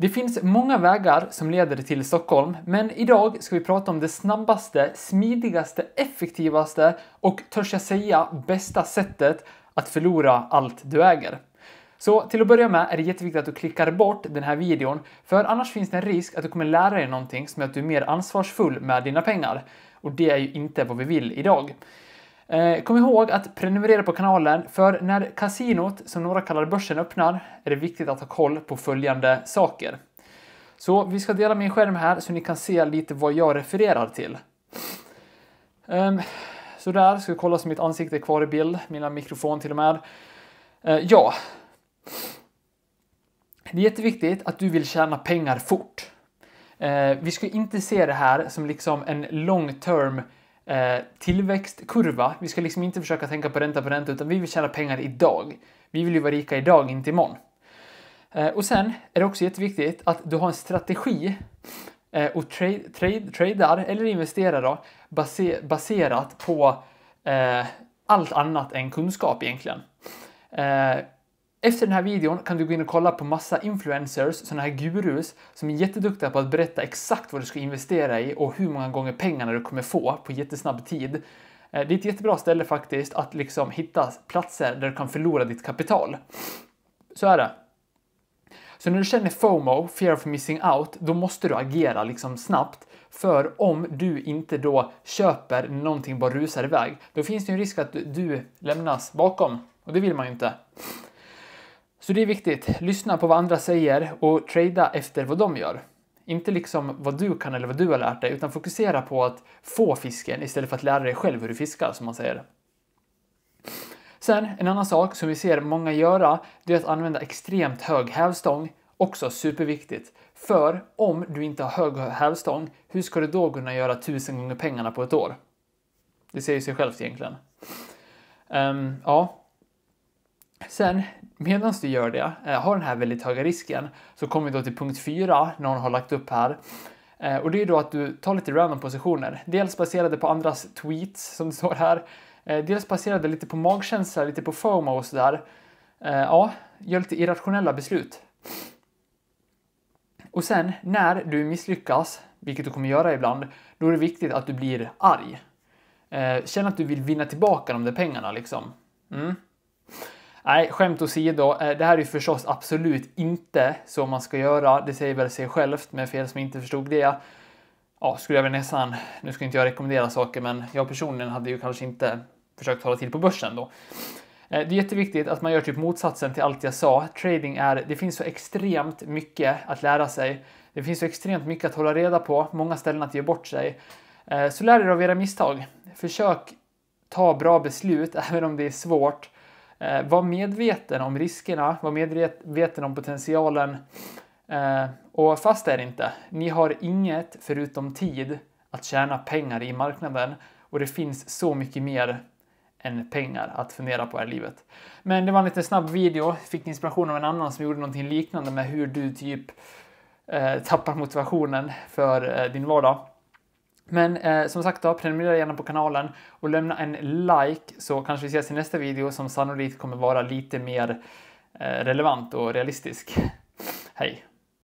Det finns många vägar som leder till Stockholm, men idag ska vi prata om det snabbaste, smidigaste, effektivaste och törs jag säga bästa sättet att förlora allt du äger. Så till att börja med är det jätteviktigt att du klickar bort den här videon, för annars finns det en risk att du kommer lära dig någonting som gör att du är mer ansvarsfull med dina pengar. Och det är ju inte vad vi vill idag. Eh, kom ihåg att prenumerera på kanalen, för när kasinot, som några kallar börsen, öppnar är det viktigt att ha koll på följande saker. Så vi ska dela min skärm här så ni kan se lite vad jag refererar till. Um, så där, ska vi kolla så mitt ansikte är kvar i bild, mina mikrofon till och med. Eh, ja. Det är jätteviktigt att du vill tjäna pengar fort. Eh, vi ska inte se det här som liksom en long term Eh, tillväxtkurva. Vi ska liksom inte försöka tänka på ränta på ränta, utan vi vill tjäna pengar idag. Vi vill ju vara rika idag, inte imorgon. Eh, och sen är det också jätteviktigt att du har en strategi eh, och trade, trade, tradar eller investerar då, baserat på allt annat än kunskap egentligen. Efter den här videon kan du gå in och kolla på massa influencers, såna här gurus, som är jätteduktiga på att berätta exakt vad du ska investera i och hur många gånger pengarna du kommer få på jättesnabb tid. Eh, det är ett jättebra ställe faktiskt att liksom hitta platser där du kan förlora ditt kapital. Så är det. Så när du känner FOMO, fear of missing out, då måste du agera liksom snabbt. För om du inte då köper någonting bara rusar iväg, då finns det ju en risk att du lämnas bakom. Och det vill man ju inte. Så det är viktigt. Lyssna på vad andra säger och trada efter vad de gör. Inte liksom vad du kan eller vad du har lärt dig, utan fokusera på att få fisken istället för att lära dig själv hur du fiskar, som man säger. Sen, en annan sak som vi ser många göra, det är att använda extremt hög hävstång. Också superviktigt. För om du inte har hög hävstång, hur ska du då kunna göra tusen gånger pengarna på ett år? Det säger sig självt egentligen. Um, ja, Sen medan du gör det, eh, har den här väldigt höga risken, så kommer vi då till punkt 4, någon har lagt upp här. Eh, och det är då att du tar lite random positioner. Dels baserade på andras tweets, som det står här. Eh, dels baserade lite på magkänsla, lite på FOMO och sådär. Ja, gör lite irrationella beslut. Och sen när du misslyckas, vilket du kommer göra ibland, då är det viktigt att du blir arg. Känn att du vill vinna tillbaka de där pengarna liksom. Mm. Nej, skämt åsido. Eh, det här är ju förstås absolut inte så man ska göra. Det säger väl sig självt, men för er som inte förstod det ja, skulle jag väl nästan, nu ska inte jag rekommendera saker, men jag personligen hade ju kanske inte försökt hålla till på börsen då. Eh, det är jätteviktigt att man gör typ motsatsen till allt jag sa. Trading är, det finns så extremt mycket att lära sig. Det finns så extremt mycket att hålla reda på, många ställen att ge bort sig. Eh, så lär er av era misstag. Försök ta bra beslut, även om det är svårt. Eh, var medveten om riskerna, var medveten om potentialen. Eh, och fast är det inte. Ni har inget förutom tid att tjäna pengar i marknaden och det finns så mycket mer än pengar att fundera på här i livet. Men det var en liten snabb video. Fick inspiration av en annan som gjorde någonting liknande med hur du typ eh, tappar motivationen för eh, din vardag. Men eh, som sagt då, prenumerera gärna på kanalen och lämna en like så kanske vi ses i nästa video som sannolikt kommer vara lite mer eh, relevant och realistisk. Hej!